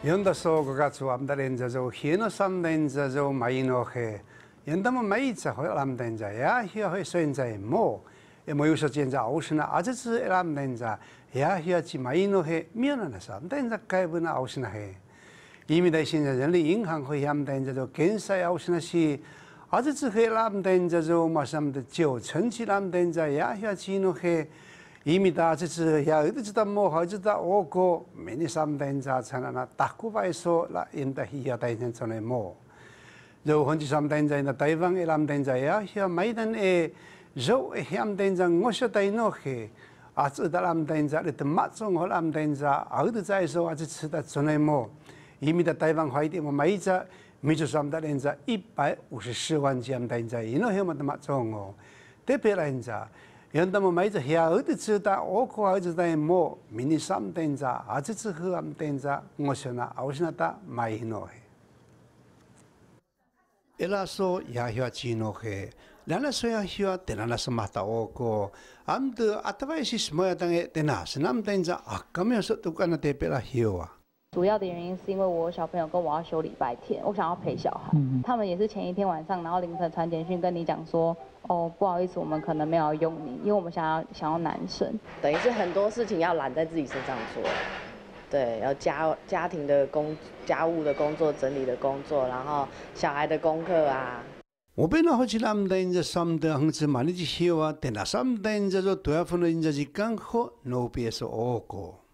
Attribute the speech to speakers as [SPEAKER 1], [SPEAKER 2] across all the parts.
[SPEAKER 1] 有啲咁多嘅因素，有啲咁多因素，係呢啲咁多因素，咪呢個係。有啲咁多咪呢啲咁多因素，係呢個因素咁多。咁有少少因素，澳新啊，啲嘢就係呢啲咁多因素，係呢個因素咪呢個因素。咁呢個因素，咁呢個因素。咁呢個因素，咁呢個因素。咁呢個因素，咁呢個因素。咁呢個因素，咁呢個因素。咁呢個因素，咁呢個因素。咁呢個因素，咁呢個因素。咁呢個因素，咁呢個因素。咁呢個因素，咁呢個因素。咁呢個因素，咁呢個因素。咁呢個因素，咁呢個因素。咁呢個因素，咁呢個因素。咁呢個因素，咁呢個因素。咁呢個因素，咁呢個因素。咁呢個因素，�移民的这次呀，有多少人？多少人？我国每年上万人在参加，那打鼓白沙啦，印度海呀，他们在那麽，就很多上万人在台湾，两万人在呀，现在呢，就两万五千个，多少在呢？嘿，这次两万人在，那马忠浩两万在，有多少人？这次在那麽，移民在台湾开店，我们现在民族上万人在一百五十四万在，因为很多马忠浩，特别是。연다면말이 죠. 해야어디쓰다오고어디다뭐미니쌈된자아지츠흐암된자모셔나아우시나다마이노 해. 엘라소야히와지노 해. 라나소야히와데나나스마타오고암드아타바이시스모야당에데나스남된자아까면서똑같나데베라히 와. 主要的原因是因为我小朋友跟我要休礼拜天，我想要陪小孩。他们也是前一天晚上，然后凌晨传简讯跟你讲说：“哦，不好意思，我们可能没有用你，因为我们想要想要男生。”等于是很多事情要揽在自己身上做。对，要家家庭的工、家务的工作、整理的工作，然后小孩的功课啊。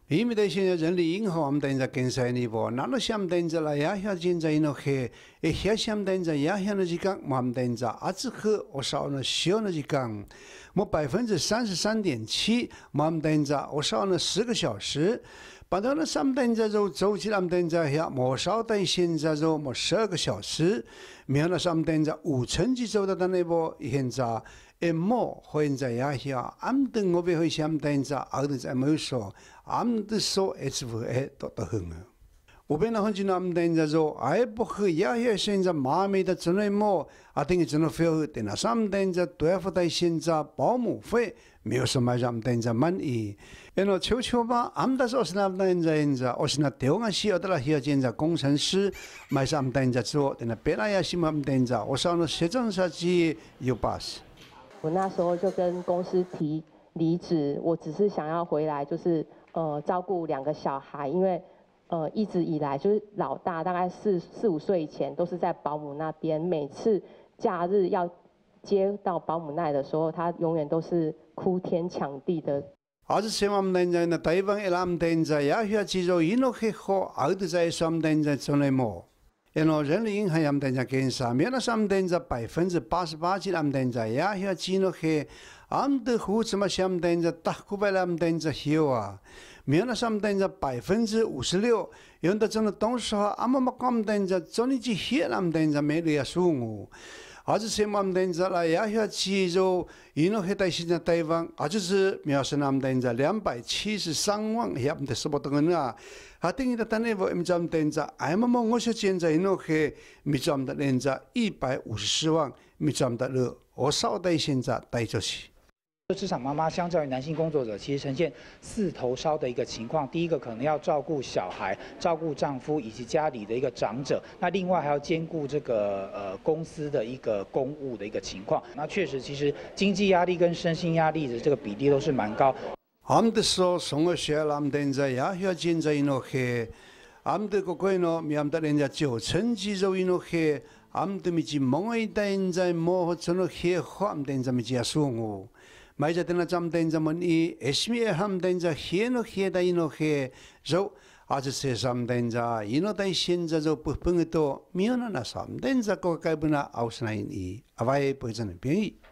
[SPEAKER 1] 现在现在人力银行我们现在跟测你波，那罗些我们现在呀哈现在那黑，一些些我们现在呀哈那几间，我们现在阿十四个少时那需要那时间，我百分之三十三点七，我们现在二十个小时，把那三现在做周期我们现在黑，莫少等现在做我十二个小时，明有那三现在五层级做到的那波现在。i m m o h o u l n s a e ja hier, am den g o b e hoi sie am den sa, alles einmal so, am das o es wo e t o t d Hunger. Obe na honji nam den sa so, a e boch ja hier s e n d sa m a m e da zu nei mo, a t i n g zu no für den sam den sa, t u er verdai sind sa baumu, fe, mir so mal am den sa man i. Eno chu chu b a am das aus nam den sa in sa, aus na teo n ga si o d a l a hier j i n d sa gong s h e n s i mai sam den sa so, den a bela y a si mam den sa, a u a no se z o n sa ji yu bas. 我那时候就跟公司提离职，我只是想要回来，就是呃照顾两个小孩，因为呃一直以来就是老大大概四四五岁以前都是在保姆那边，每次假日要接到保姆奶的时候，他永远都是哭天抢地的。阿兹西蒙丹在那台湾，伊拉姆在雅虎，之后伊诺克和阿兹在西蒙丹在做内幕。那么，人类银行也们在那干啥？没了，他们在百分之八十八级，他们在亚非几诺黑，他们胡子嘛，他们在打古贝，他们在黑哇。没了，他们在百分之五十六，用的中的东西和阿妈妈他们在中尼基黑，他们在没得亚松古。阿兹越南人在亚非七洲，伊诺海台现在台湾，阿兹越南人在两百七十三万，伊阿们得什么东个呐？阿顶伊的台湾阿们越南人在，阿们们我是现在伊诺海，越南人在一百五十四万，越南人二，我少带现在带出去。职场妈妈相较于男性工作者，其实呈现四头烧的一个情况。第一个可能要照顾小孩、照顾丈夫以及家里的一个长者，那另外还要兼顾这个呃公司的一个公务的一个情况。那确实，其实经济压力跟身心压力的这个比例都是蛮高。마이자데나잠다인자먼이에스미에함다인자히에노히에다이노히에저아저세잠다인자이노다이신자저뿡이또미연하나삼다인자고가이브나아우스나인이아바이보이자는병이